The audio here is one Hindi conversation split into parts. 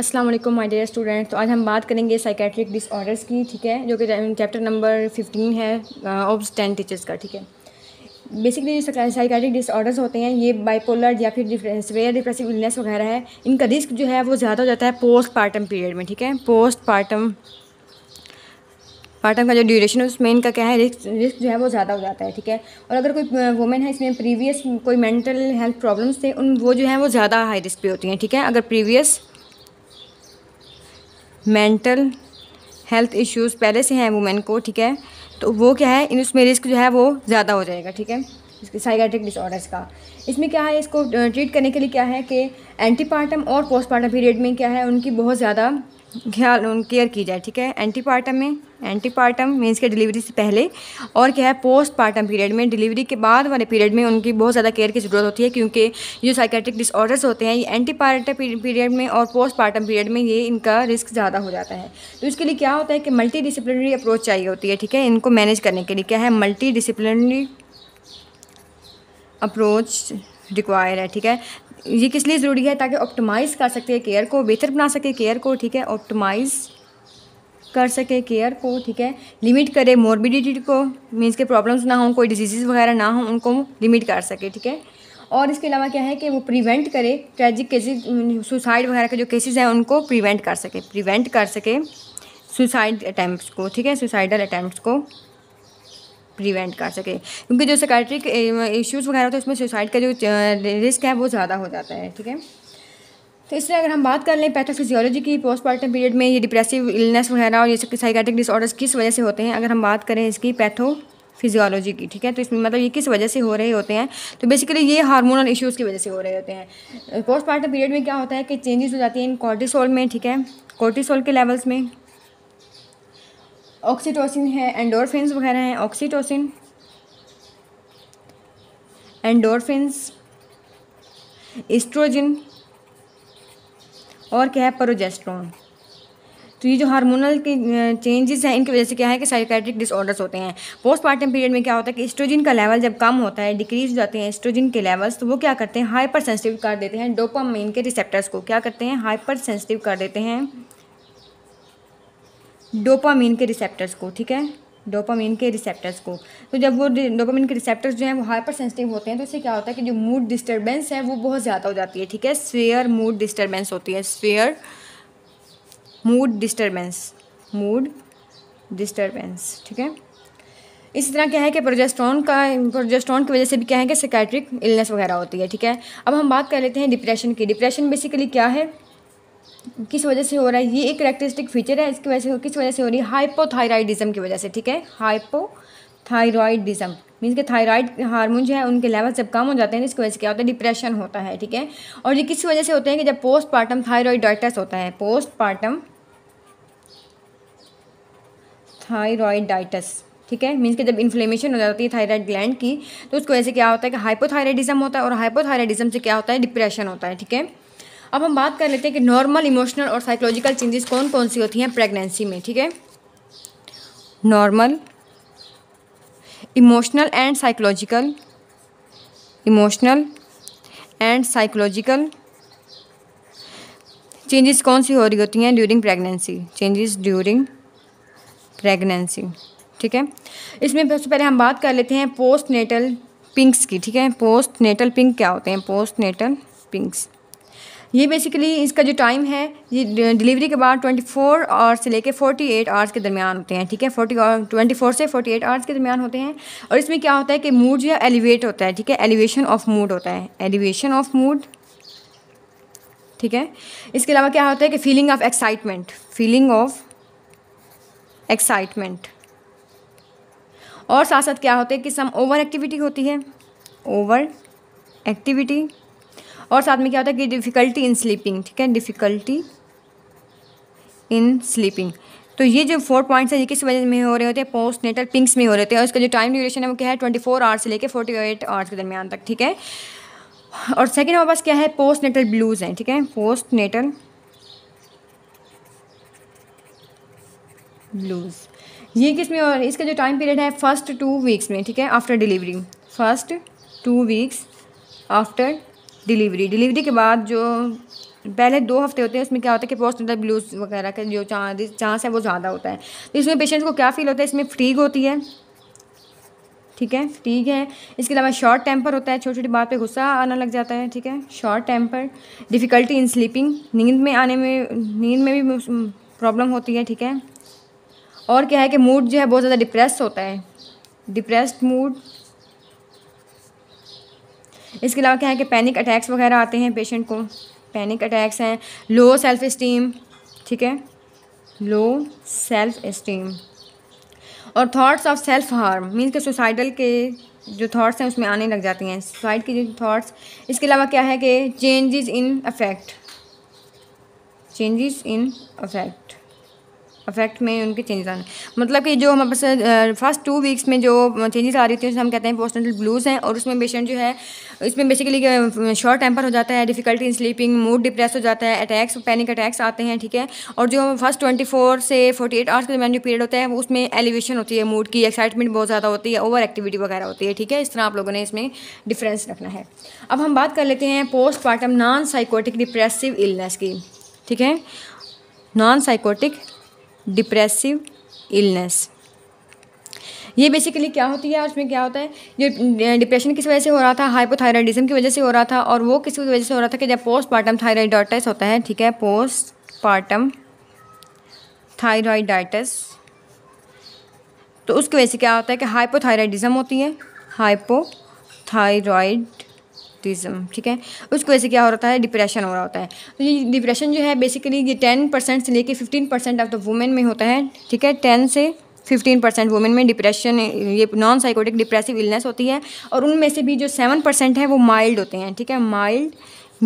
असलम माय डियर स्टूडेंट्स तो आज हम बात करेंगे साइकेट्रिक डिसऑर्डर्स की ठीक है जो कि चैप्टर नंबर फिफ्टीन है ऑफ टेन टीचर्स का ठीक है बेसिकली जो साइकेट्रिक डिसऑर्डर्स होते हैं ये बाइपोलर या फिर सेवियर डिप्रेसिव इलनेस वगैरह है इनका रिस्क जो है वो ज़्यादा हो जाता है पोस्ट पार्टम पीरियड में ठीक है पोस्ट पार्टम पार्टम का जो ड्यूरेशन है उसमें इनका क्या है रिस्क रिस्क जो है वो ज़्यादा हो जाता है ठीक है और अगर कोई वुमेन uh, है इसमें प्रीवियस कोई मेंटल हेल्थ प्रॉब्लम्स थे उन वो जो है वो ज़्यादा हाई रिस्क पे होती हैं ठीक है अगर प्रीवियस मेंटल हेल्थ इश्यूज़ पहले से हैं वुमेन को ठीक है तो वो क्या है इन उसमें रिस्क जो है वो ज़्यादा हो जाएगा ठीक है इसके साइकेट्रिक डिसऑर्डर्स का इसमें क्या है इसको ट्रीट करने के लिए क्या है कि एंटीपार्टम और पोस्टपार्टम पीरियड में क्या है उनकी बहुत ज़्यादा ख्याल केयर की जाए ठीक है एंटीपार्टम में एंटीपार्टम मीन्स के डिलीवरी से पहले और क्या है पोस्ट पार्टम पीरियड में डिलीवरी के बाद वाले पीरियड में उनकी बहुत ज़्यादा केयर की ज़रूरत होती है क्योंकि जो साइकेट्रिक डिसऑर्डर्स होते हैं ये एंटीपार्टम पीरियड में और पोस्ट पार्टम पीरियड में ये इनका रिस्क ज़्यादा हो जाता है तो इसके लिए क्या होता है कि मल्टी डिसिप्लिनरी अप्रोच चाहिए होती है ठीक है इनको मैनेज करने के लिए क्या है मल्टी डिसिप्लिनरी अप्रोच रिक्वायर है ठीक है ये किस लिए ज़रूरी है ताकि ऑप्टिमाइज़ कर सके केयर को बेहतर बना सके केयर को ठीक है ऑप्टिमाइज़ कर सके केयर को ठीक है लिमिट करे मोरबिडिटी को मीन्स के प्रॉब्लम्स ना हों कोई डिजीज़ वगैरह ना हो उनको लिमिट कर सके ठीक है और इसके अलावा क्या है कि वो प्रिवेंट करे ट्रेजिक केसेस सुसाइड वगैरह के जो केसेस हैं उनको प्रिवेंट कर सके प्रिवेंट कर सके सुसाइड अटैम्प्ट को ठीक है सुसाइडल अटैम्प्ट को प्रिवेंट कर सके क्योंकि जो सकेट्रिक इश्यूज़ वगैरह होते हैं उसमें सुसाइड का जो रिस्क है वो ज़्यादा हो जाता है ठीक है तो इसलिए अगर हम बात कर लें पैथोफिजियोलॉजी की पोस्टमार्टम पीरियड में ये डिप्रेसिव इलनेस वगैरह और ये साइकेट्रिक डिसऑर्डर्स किस वजह से होते हैं अगर हम बात करें इसकी पैथो फिजियोलॉजी की ठीक है तो इसमें मतलब ये किस वजह से हो रहे होते हैं तो बेसिकली ये हार्मोनल इश्यूज़ की वजह से हो रहे होते हैं पोस्टमार्टम पीरियड में क्या होता है कि चेंजेस हो जाती हैं इन कोर्टिसोल में ठीक है कोर्टिसोल के लेवल्स में ऑक्सीटोसिन है एंडोरफिनस वगैरह हैं ऑक्सीटोसिन एंडोरफिनस इस्ट्रोजिन और क्या है प्रोजेस्ट्रोन तो ये जो हार्मोनल के चेंजेस हैं इनकी वजह से क्या है कि साइकेट्रिक डिसऑर्डर्स होते हैं पोस्टमार्टम पीरियड में क्या होता है कि एस्ट्रोजन का लेवल जब कम होता है डिक्रीज हो जाते हैं एस्ट्रोजन के लेवल्स तो वो क्या करते हैं हाइपर सेंसिटिव कर देते हैं डोपामाइन के रिसेप्टर्स को क्या करते हैं हाइपर सेंसिटिव कर देते हैं डोपामीन के रिसेप्टर्स को ठीक है डोपामीन के रिसेप्टर्स को तो जब वो डोपामीन के रिसेप्टर्स जो हैं वो हाइपर सेंसिटिव होते हैं तो इससे क्या होता है कि जो मूड डिस्टर्बेंस है वो बहुत ज़्यादा हो जाती है ठीक है स्वेयर मूड डिस्टर्बेंस होती है स्वेयर मूड डिस्टर्बेंस मूड डिस्टर्बेंस ठीक है इसी तरह क्या है कि प्रोजेस्ट्रॉन का प्रोजेस्ट्रॉन की वजह से भी क्या है कि सिकैट्रिक इलनेस वगैरह होती है ठीक है अब हम बात कर लेते हैं डिप्रेशन की डिप्रेशन बेसिकली क्या है किस वजह से हो रहा है ये एक करेक्टरिस्टिक फीचर है इसकी वजह से किस वजह से हो रही है हाइपोथायराइडिज्म की वजह से ठीक है हाइपोथायराइडिज्म मीन्स के थायराइड हार्मोन जो है उनके लेवल जब कम हो जाते हैं तो इसकी वजह से क्या होता है डिप्रेशन होता है ठीक है और ये किस वजह से होते हैं कि जब पोस्टपार्टम थायरॉयडाइटस होता है पोस्टपार्टम थायरॉयडाइटस ठीक है मीन्स के जब इन्फ्लेमेशन हो जाती है थायराइड ग्लैंड की तो उसकी वजह से क्या होता है कि हाइपोथायराइडिज्म होता है और हाइपोथायराइडिज्म से क्या होता है डिप्रेशन होता है ठीक है अब हम बात कर लेते हैं कि नॉर्मल इमोशनल और साइकोलॉजिकल चेंजेस कौन कौन सी होती हैं प्रेगनेंसी में ठीक है normal emotional and psychological emotional and psychological changes कौन सी हो रही होती हैं during pregnancy changes during pregnancy ठीक है इसमें सबसे पहले हम बात कर लेते हैं पोस्ट नेटल पिंक्स की ठीक है पोस्ट नेटल पिंक क्या होते हैं पोस्ट नेटल पिंक्स ये बेसिकली इसका जो टाइम है ये डिलीवरी के बाद 24 आवर्स से लेके 48 आवर्स के दरमियान होते हैं ठीक है 40 और 24 से 48 आवर्स के दरमियान होते हैं और इसमें क्या होता है कि मूड जो है एलिवेट होता है ठीक है एलिवेशन ऑफ मूड होता है एलिवेशन ऑफ मूड ठीक है इसके अलावा क्या होता है कि feeling of excitement feeling of excitement और साथ साथ क्या होता है कि सम ओवर एक्टिविटी होती है ओवर एक्टिविटी और साथ में क्या होता है कि डिफ़िकल्टी इन स्लीपिंग ठीक है डिफ़िकल्टी इन स्लीपिंग तो ये जो फोर पॉइंट्स है ये किस वजह में हो रहे होते हैं पोस्ट नेटल पिंक्स में हो रहे होते हैं और इसका जो टाइम ड्यूरेशन है वो क्या है ट्वेंटी फोर आवर्स से लेकर फोर्टी एट आवर्स के दरमियान तक ठीक है और सेकेंड हमारे पास क्या है पोस्ट नेटल ब्लूज़ हैं ठीक है पोस्ट नेटल ब्लूज़ ये किस में और इसका जो टाइम पीरियड है फर्स्ट टू वीक्स में ठीक है after delivery first two weeks after delivery delivery के बाद जो पहले दो हफ्ते होते हैं उसमें क्या होता है कि पोस्ट ब्लूज वगैरह का जो चांस चांस है वो ज़्यादा होता है तो इसमें पेशेंट्स को क्या फील होता है इसमें फ्रीग होती है ठीक है फ्रीग है इसके अलावा शॉर्ट टेम्पर होता है छोटी छोटी बात पे गुस्सा आना लग जाता है ठीक है short temper difficulty in sleeping नींद में आने में नींद में भी प्रॉब्लम होती है ठीक है और क्या है कि मूड जो है बहुत ज़्यादा डिप्रेस होता है डिप्रेस्ड मूड इसके अलावा क्या है कि पैनिक अटैक्स वगैरह आते हैं पेशेंट को पैनिक अटैक्स हैं लो सेल्फ़ इस्टीम ठीक है लो सेल्फ़ इस्टीम और thoughts of self harm mean के सुसाइडल के जो थाट्स हैं उसमें आने लग जाती हैं सुसाइड की जो थाट्स इसके अलावा क्या है कि changes in affect changes in affect affect में उनके चेंजेस आने मतलब कि जो हमारे पास फर्स्ट टू वीक्स में जो चेंजेस आ रही थी उसमें हम कहते हैं पोस्टल ब्लूज़ हैं और उसमें पेशेंट जो है इसमें बेसिकली शॉर्ट टेम्पर हो जाता है difficulty in sleeping mood depress हो जाता है अटैक्स पैनिक अटैक्स आते हैं ठीक है और जो फर्स्ट ट्वेंटी फोर से फोर्टी एट आवर्स के दरमियान जो पीरियड होता है वो उसमें एलिवेशन होती है मूड की एक्साइटमेंट बहुत ज़्यादा होती है ओवर एक्टिविटी वगैरह होती है ठीक है इस तरह आप लोगों ने इसमें डिफरेंस रखना है अब हम बात कर लेते हैं post partum non psychotic depressive illness की ठीक है नॉन साइकोटिक डिप्रेसिव इलनेस ये बेसिकली क्या होती है और उसमें क्या होता है जो डिप्रेशन किस वजह से हो रहा था हाइपोथायराइडिज्म की वजह से हो रहा था और वो किस वजह से हो रहा था कि जब पार्टम थायराइडाइटिस होता है ठीक है पार्टम थायराइडाइटिस तो उसकी वजह से क्या होता है कि हाइपोथायराइडिज्म होती है हाइपो थायरॉयड ऑटिज़म ठीक है उसकी वजह से क्या हो रहा है डिप्रेशन हो रहा होता है तो ये डिप्रेशन जो है बेसिकली ये टेन परसेंट से लेके fifteen percent of the women में होता है ठीक है टेन से फिफ्टीन परसेंट वुमेन में डिप्रेशन ये नॉन साइकोटिक डिप्रेसिव इलनेस होती है और उनमें से भी जो सेवन परसेंट है वो माइल्ड होते हैं ठीक है माइल्ड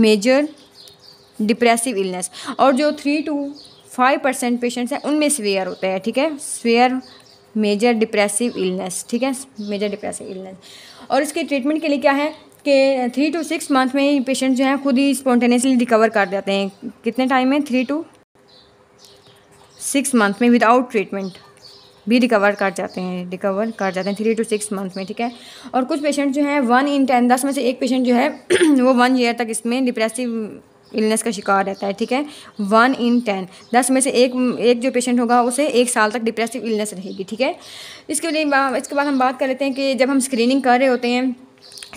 मेजर डिप्रेसिव इलनेस और जो three to five percent patients हैं उनमें स्वेयर होता है ठीक है स्वेयर मेजर डिप्रेसिव इलनेस ठीक है मेजर डिप्रेसिव इलनेस और इसके ट्रीटमेंट के लिए क्या है के थ्री टू सिक्स मंथ में ही पेशेंट जो है खुद ही स्पॉन्टेनियसली रिकवर कर जाते हैं कितने टाइम में थ्री टू सिक्स मंथ में विदाउट ट्रीटमेंट भी रिकवर कर जाते हैं रिकवर कर जाते हैं थ्री टू सिक्स मंथ में ठीक है और कुछ पेशेंट जो है वन इन टेन दस में से एक पेशेंट जो है वो वन ईयर तक इसमें डिप्रेसिव इलनेस का शिकार रहता है ठीक है वन इन टेन दस में से एक एक जो पेशेंट होगा उसे एक साल तक डिप्रेसिव इलनेस रहेगी ठीक है इसके लिए इसके बाद हम बात कर लेते हैं कि जब हम स्क्रीनिंग कर रहे होते हैं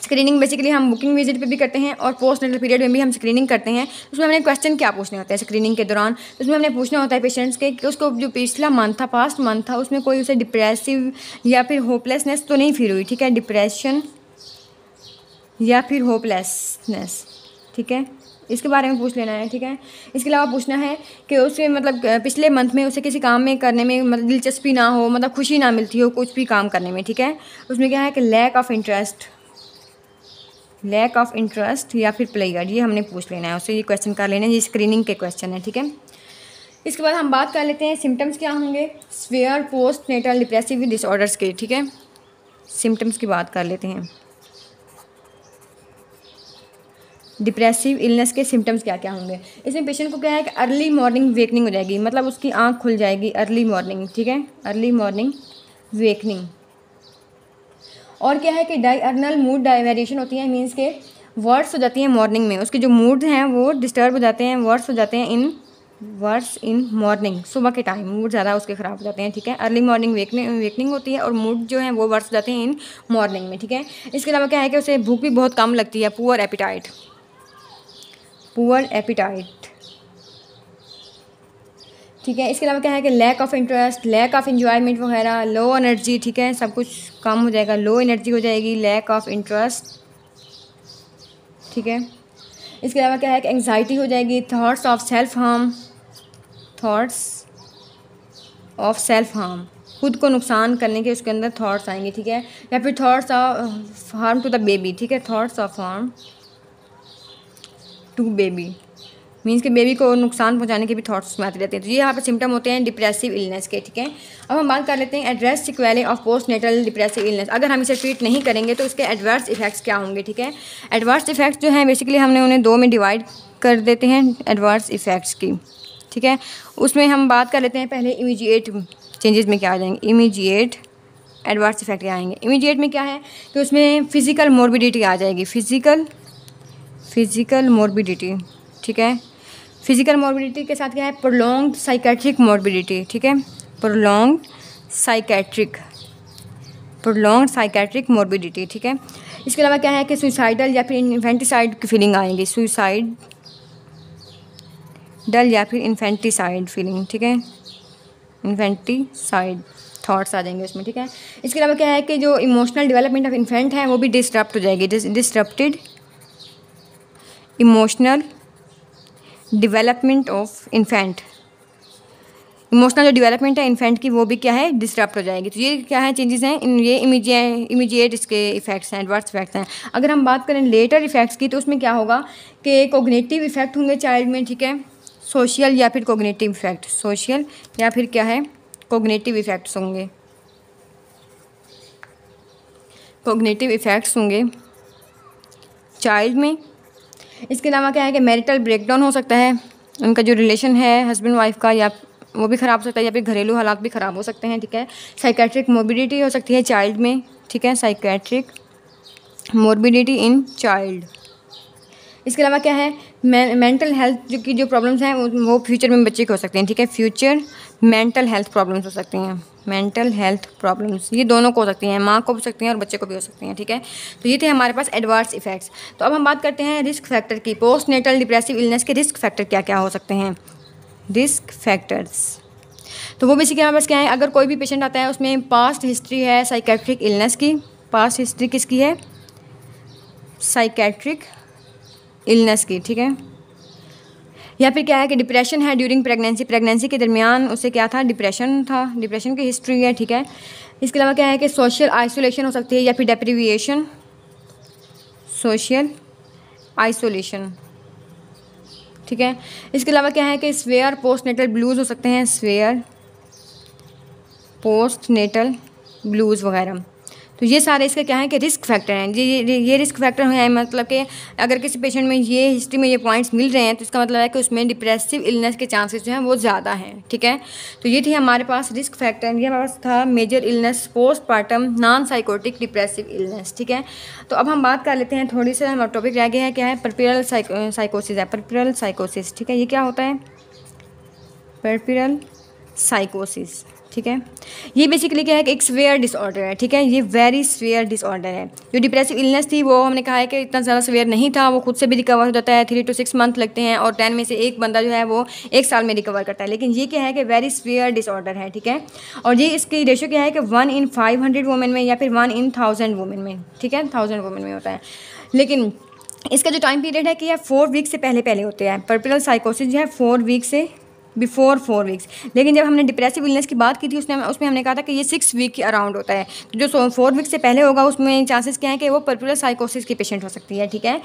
स्क्रीनिंग बेसिकली हम बुकिंग विजिट पे भी करते हैं और पोस्ट नेटल पीरियड में भी हम स्क्रीनिंग करते हैं उसमें हमने क्वेश्चन क्या पूछने होते हैं स्क्रीनिंग के दौरान उसमें हमने पूछना होता है पेशेंट्स के कि उसको जो पिछला मंथ था पास्ट मंथ था उसमें कोई उसे डिप्रेसिव या फिर होपलेसनेस तो नहीं फील हुई ठीक है डिप्रेशन या फिर होपलेसनेस ठीक है इसके बारे में पूछ लेना है ठीक है इसके अलावा पूछना है कि उसके मतलब पिछले मंथ में उसे किसी काम में करने में मतलब दिलचस्पी ना हो मतलब खुशी ना मिलती हो कुछ भी काम करने में ठीक है उसमें क्या है कि lack of interest lack of interest या फिर प्लेयर ये हमने पूछ लेना है उससे ये क्वेश्चन कर लेना है ये स्क्रीनिंग के क्वेश्चन है ठीक है इसके बाद हम बात कर लेते हैं सिम्टम्स क्या होंगे स्वेयर पोस्ट नेटल डिप्रेसिव डिसऑर्डर्स के ठीक है सिम्टम्स की बात कर लेते हैं डिप्रेसिव इलनेस के सिम्टम्स क्या क्या होंगे इसमें पेशेंट को क्या है कि अर्ली मॉर्निंग वेकनिंग हो जाएगी मतलब उसकी आँख खुल जाएगी अर्ली मॉर्निंग ठीक है अर्ली मॉर्निंग वेकनिंग और क्या है कि अर्नल मूड डाइवेरिएशन होती है मीन्स के वर्ड्स हो जाती हैं मॉर्निंग में उसके जो मूड हैं वो डिस्टर्ब हो जाते हैं वर्ड्स हो जाते हैं इन वर्ड्स इन मॉर्निंग सुबह के टाइम मूड ज़्यादा उसके ख़राब हो जाते हैं ठीक है अर्ली मॉर्निंग वेकनिंग वेकनिंग होती है और मूड जो है वो वर्ड्स जाते हैं इन मॉर्निंग में ठीक है इसके अलावा क्या है कि उसे भूख भी बहुत कम लगती है पुअर एपिटाइट पुअर एपिटाइट ठीक है इसके अलावा क्या है कि lack of interest lack of enjoyment वगैरह लो एनर्जी ठीक है सब कुछ कम हो जाएगा लो एनर्जी हो जाएगी लैक ऑफ इंटरेस्ट ठीक है इसके अलावा क्या है कि एंगजाइटी हो जाएगी thoughts of self harm thoughts of self harm खुद को नुकसान करने के उसके अंदर थाट्स आएंगे ठीक है या फिर thoughts of harm to the baby ठीक है thoughts of harm to baby means कि बेबी को नुकसान पहुँचाने के भी थाट्स में आते रहते हैं तो ये यहाँ पर सिम्टम होते हैं डिप्रेसिव इलनेस के ठीक है अब हम बात कर लेते हैं address sequelae of post natal depressive illness अगर हम इसे ट्रीट नहीं करेंगे तो इसके एडवर्स इफेक्ट्स क्या होंगे ठीक है एडवर्स इफेक्ट्स जो हैं बेसिकली हमने उन्हें दो में डिवाइड कर देते हैं एडवर्स इफेक्ट्स की ठीक है उसमें हम बात कर लेते हैं पहले इमीजिएट चेंजेस में क्या आ जाएंगे इमीजिएट एडवर्स इफेक्ट क्या आएंगे इमीडिएट में क्या है कि उसमें फ़िज़िकल मोरबिडिटी आ जाएगी फ़िज़िकल फ़िज़िकल मोरबिडिटी ठीक है फिजिकल मॉर्बिडिटी के साथ क्या है प्रोलॉन्ग साइकेट्रिक मॉर्बिडिटी ठीक है prolong psychiatric prolong psychiatric morbidity ठीक है इसके अलावा क्या है कि सुसाइडल या फिर इन्फेंटिसाइड की फीलिंग आएंगी सुसाइड डल या फिर इन्फेंटिसाइड फीलिंग ठीक है इन्फेंटिसाइड थाट्स आ जाएंगे उसमें ठीक है इसके अलावा क्या है कि जो इमोशनल डेवलपमेंट ऑफ इन्फेंट है वो भी डिस्टर्ब हो जाएगी disrupted emotional development of infant emotional जो डेवलपमेंट है इन्फेंट की वो भी क्या है डिस्टर्ब हो जाएगी तो ये क्या है चेंजेस हैं ये इमीजिएट इमीजिएट इसके इफ़ेक्ट्स हैं एडवर्स इफेक्ट्स हैं अगर हम बात करें लेटर इफ़ेक्ट्स की तो उसमें क्या होगा कि कोग्नेटिव इफ़ेक्ट होंगे चाइल्ड में ठीक है सोशल या फिर कोग्नेटिव इफ़ेक्ट सोशल या फिर क्या है कोग्नेटिव इफ़ेक्ट्स होंगे कोग्नेटिव इफ़ेक्ट्स होंगे चाइल्ड में इसके अलावा क्या है कि मैरिटल ब्रेकडाउन हो सकता है उनका जो रिलेशन है हस्बैंड वाइफ का या वो भी ख़राब हो सकता है या फिर घरेलू हालात भी ख़राब हो सकते हैं ठीक है साइकेट्रिक मोबिडिटी हो सकती है चाइल्ड में ठीक है साइकेट्रिक मोबिडिटी इन चाइल्ड इसके अलावा क्या है मेंटल हेल्थ जो की जो प्रॉब्लम्स हैं वो फ्यूचर में बच्चे को हो सकते हैं ठीक है फ्यूचर मेंटल हेल्थ प्रॉब्लम्स हो सकती हैं मेंटल हेल्थ प्रॉब्लम्स ये दोनों को हो सकती हैं माँ को हो सकती हैं और बच्चे को भी हो सकती हैं ठीक है तो ये थे हमारे पास एडवर्स इफेक्ट्स तो अब हम बात करते हैं रिस्क फैक्टर की पोस्ट नेटल डिप्रेसिव इलनेस के रिस्क फैक्टर क्या क्या हो सकते हैं रिस्क फैक्टर्स तो वो बेसिकली हमारे पास क्या है अगर कोई भी पेशेंट आता है उसमें पास्ट हिस्ट्री है साइकेट्रिक इलनेस की पास्ट हिस्ट्री किसकी है साइकेट्रिक इलनेस की ठीक है या फिर क्या है कि डिप्रेशन है ड्यूरिंग प्रेगनेंसी प्रेगनेंसी के दरमियान उसे क्या था डिप्रेशन था डिप्रेशन की हिस्ट्री है ठीक है इसके अलावा क्या है कि सोशल आइसोलेशन हो सकती है या फिर डेप्रीविएशन सोशल आइसोलेशन ठीक है इसके अलावा क्या है कि स्वेयर पोस्ट नेटल ब्लूज़ हो सकते हैं स्वेयर पोस्ट नेटल ब्लूज़ वगैरह तो ये सारे इसका क्या है कि रिस्क फैक्टर हैं ये ये रिस्क फैक्टर हैं मतलब कि अगर किसी पेशेंट में ये हिस्ट्री में ये पॉइंट्स मिल रहे हैं तो इसका मतलब है कि उसमें डिप्रेसिव इलनेस के चांसेस जो हैं वो ज़्यादा हैं ठीक है तो ये थी हमारे पास रिस्क फैक्टर ये हमारे पास था major illness post partum non psychotic depressive illness ठीक है तो अब हम बात कर लेते हैं थोड़ी सी हमारा टॉपिक रह गया है क्या है परपिरल साइकोसिस है परपिरल साइकोसिस ठीक है ये क्या होता है परपिरल साइकोसिस ठीक है ये बेसिकली क्या है कि एक स्वेयर डिसऑर्डर है ठीक है ये वेरी स्वेयर डिसऑर्डर है जो डिप्रेसिव इलनेस थी वो हमने कहा है कि इतना ज़्यादा स्वेयर नहीं था वो खुद से भी रिकवर हो जाता है थ्री टू सिक्स मंथ लगते हैं और टेन में से एक बंदा जो है वो एक साल में रिकवर करता है लेकिन ये क्या है कि वेरी स्वेयर डिसऑर्डर है ठीक है और ये इसकी रेशो क्या है कि one in five hundred women में या फिर वन इन थाउजेंड वुमेन में ठीक है थाउजेंड वुमेन में होता है लेकिन इसका जो टाइम पीरियड है कि यह फोर वीक से पहले पहले होते हैं पर्पिलर साइकोसिस जो है फोर वीक से बिफोर फोर वीक्स लेकिन जब हमने डिप्रेसिव इलनेस की बात की थी उसने उसमें हमने कहा था कि ये सिक्स वीक के अराउंड होता है तो जो फोर वीक से पहले होगा उसमें चांसेस क्या है कि वो पर्पुलर साइकोसिस की पेशेंट हो सकती है ठीक है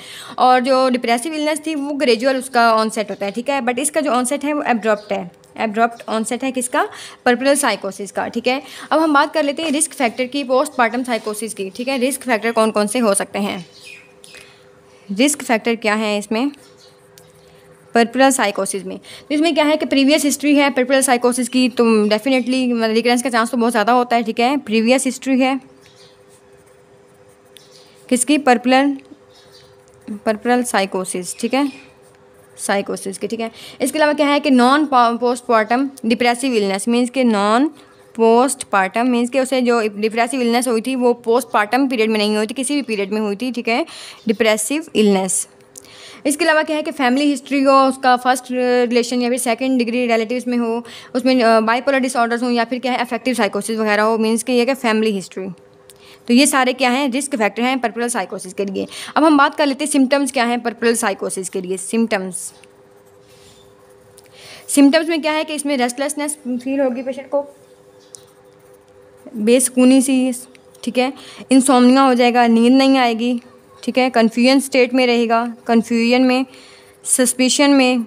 और जो डिप्रेसिव इलनेस थी वो ग्रेजुअल उसका ऑनसेट होता है ठीक है बट इसका जो ऑनसेट है वो एब्रॉप्ट है एब्रॉप्ट ऑनसेट है किसका पर्पुलर साइकोसिस का ठीक है अब हम बात कर लेते हैं रिस्क फैक्टर की पोस्टमार्टम साइकोसिस की ठीक है रिस्क फैक्टर कौन कौन से हो सकते हैं रिस्क फैक्टर क्या है इसमें पर्पुलर साइकोसिस में तो इसमें क्या है कि प्रीवियस हिस्ट्री है पर्पुलर साइकोसिस की तो डेफिनेटली मतलब रिकरेंस का चांस तो बहुत ज़्यादा होता है ठीक है प्रीवियस हिस्ट्री है किसकी पर्पुलर पर्परल साइकोसिस ठीक है साइकोसिस की ठीक है इसके अलावा क्या है कि non postmortem depressive illness means के नॉन पोस्ट पार्टम मीन्स के उसे जो डिप्रेसिव इलनेस हुई थी वो पोस्ट पार्टम पीरियड में नहीं हुई थी किसी भी पीरियड में हुई थी ठीक है डिप्रेसिव इलनेस इसके अलावा क्या है कि फैमिली हिस्ट्री हो उसका फर्स्ट रिलेशन uh, या फिर सेकेंड डिग्री रिलेटिव्स में हो उसमें बाइपोलर uh, डिसऑर्डर्स हों या फिर क्या है अफेक्टिव साइकोसिस वगैरह हो मीन्स कि यह क्या फैमिली हिस्ट्री तो ये सारे क्या हैं रिस्क फैक्टर हैं पर्पुलर साइकोसिस के लिए अब हम बात कर लेते हैं सिम्टम्स क्या हैं पर्पुलर साइकोसिस के लिए सिम्टम्स सिम्टम्स में क्या है कि इसमें रेस्टलेसनेस फील होगी पेशेंट को बेसकूनी सी ठीक है इंसोमिया हो जाएगा नींद नहीं आएगी ठीक है कन्फ्यूजन स्टेट में रहेगा कन्फ्यूजन में सस्पिशन में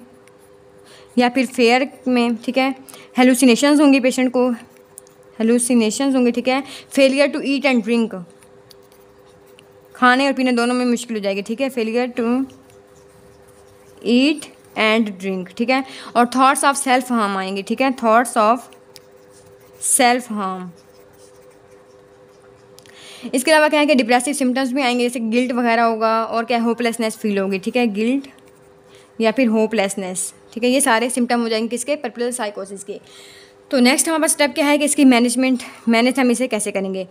या फिर फेयर में ठीक है हेलुसिनेशंस होंगी पेशेंट को हेलुसिनेशंस होंगे ठीक है failure to eat and drink खाने और पीने दोनों में मुश्किल हो जाएगी ठीक है failure to eat and drink ठीक है और थाट्स ऑफ सेल्फ हार्म आएंगे ठीक है थाट्स ऑफ सेल्फ हार्म इसके अलावा क्या है कि डिप्रेसिव सिम्टम्स भी आएंगे जैसे गिल्ट वगैरह होगा और क्या होपलेसनेस फील होगी ठीक है गिल्ट या फिर होपलेसनेस ठीक है ये सारे सिम्टम हो जाएंगे किसके पर्पुलर साइकोसिस के तो नेक्स्ट हमारे पास स्टेप क्या है कि इसकी मैनेजमेंट मैनेज हम इसे कैसे करेंगे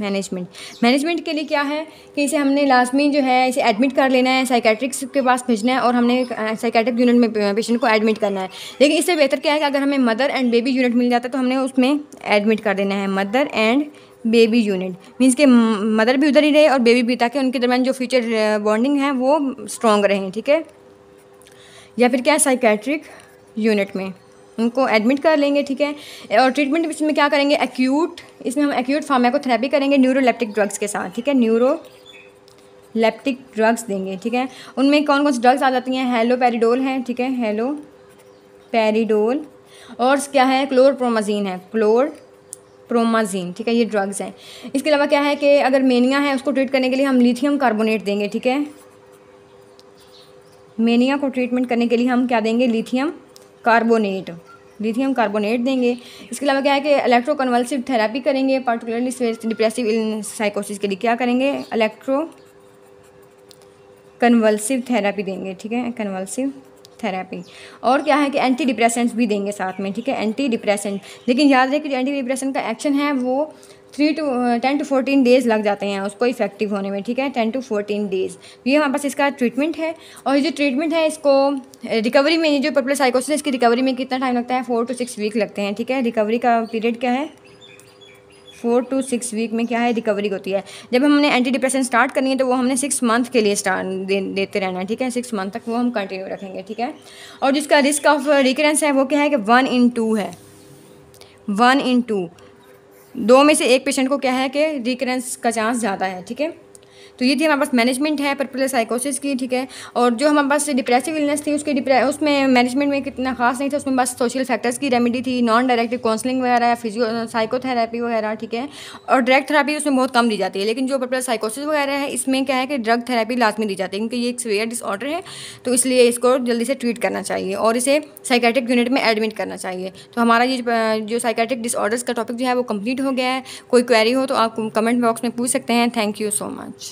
मैनेजमेंट मैनेजमेंट के लिए क्या है कि इसे हमने लाजमी जो है इसे एडमिट कर लेना है साइकेट्रिक्स के पास भेजना है और हमने साइकेट्रिक यूनिट में पेशेंट को एडमिट करना है लेकिन इससे बेहतर क्या है कि अगर हमें मदर एंड बेबी यूनिट मिल जाता है तो हमने उसमें एडमिट कर देना है mother and baby unit means के मदर भी उधर ही रहे और बेबी भी ताकि उनके दरमियान जो फ्यूचर बॉन्डिंग है वो स्ट्रॉन्ग रहें ठीक है या फिर क्या है साइकेट्रिक यूनिट में उनको एडमिट कर लेंगे ठीक है और ट्रीटमेंट इसमें क्या करेंगे एक्यूट इसमें हम एक्यूट फार्माकोथेरेपी करेंगे न्यूरोलेप्टिक ड्रग्स के साथ ठीक है न्यूरो लेप्टिक ड्रग्स देंगे ठीक है उनमें कौन कौन से ड्रग्स आ जाती हैं हेलो पेरीडोल हैं ठीक है हेलो पेरीडोल और क्या है क्लोरप्रोमाजीन है क्लोर प्रोमाजीन ठीक है ये ड्रग्स हैं इसके अलावा क्या है कि अगर मेनिया है उसको ट्रीट करने के लिए हम लिथियम कार्बोनेट देंगे ठीक है मेनिया को ट्रीटमेंट करने के लिए हम क्या देंगे लिथियम कार्बोनेट लिथियम कार्बोनेट देंगे इसके अलावा क्या है कि इलेक्ट्रो कन्वल्सिव थेरेपी करेंगे पार्टिकुलरली डिप्रेसिव साइकोसिस के लिए क्या करेंगे इलेक्ट्रो कन्वल्सिव थेरेपी देंगे ठीक है कन्वल्सिव थेरेपी और क्या है कि एंटी डिप्रेशेंट्स भी देंगे साथ में ठीक है एंटी डिप्रेशन लेकिन याद रहे कि जो एंटी डिप्रेशन का एक्शन है वो three to ten to fourteen days लग जाते हैं उसको इफेक्टिव होने में ठीक है टेन टू फोर्टीन डेज़ ये हमारे पास इसका ट्रीटमेंट है और ये जो ट्रीटमेंट है इसको रिकवरी uh, में ये जो पर्पल साइकोसिस इसकी रिकवरी में कितना टाइम लगता है फोर टू सिक्स वीक लगते हैं ठीक है रिकवरी का पीरियड क्या है फोर टू सिक्स वीक में क्या है रिकवरी होती है जब हमने एंटी डिप्रेशन स्टार्ट करनी है तो वो हमने सिक्स मंथ के लिए स्टार्ट दे, देते रहना है ठीक है सिक्स मंथ तक वो हम कंटिन्यू रखेंगे ठीक है और जिसका रिस्क ऑफ रिकरेंस है वो क्या है कि वन इन टू है वन इन टू दो में से एक पेशेंट को क्या है कि रिकरेंस का चांस ज़्यादा है ठीक है तो ये थी हमारे पास मैनेजमेंट है पर्पुलर साइकोसिस की ठीक है और जो हमारे पास डिप्रेसिव इलनेस थी उसके उसमें मैनेजमेंट में कितना खास नहीं था उसमें बस सोशल फैक्टर्स की रेमेडी थी नॉन डायरेक्टिव काउंसलिंग वगैरह फिजियो साइकोथेरेपी वगैरह ठीक है और डायरेक्ट थेरेपी उसमें बहुत कम दी जाती है लेकिन जो पर्पुलर साइकोसिस वगैरह है इसमें क्या है कि ड्रग थेरेपी लाजमी दी जाती है क्योंकि ये एक सीवियर डिसऑर्डर है तो इसलिए इसको जल्दी से ट्रीट करना चाहिए और इसे साइकेट्रिक यूनिट में एडमिट करना चाहिए तो हमारा ये जो साइकेट्रिक डिसऑर्डर्स का टॉपिक जो है वो कंप्लीट हो गया है कोई क्वेरी हो तो आप कमेंट बॉक्स में पूछ सकते हैं थैंक यू सो मच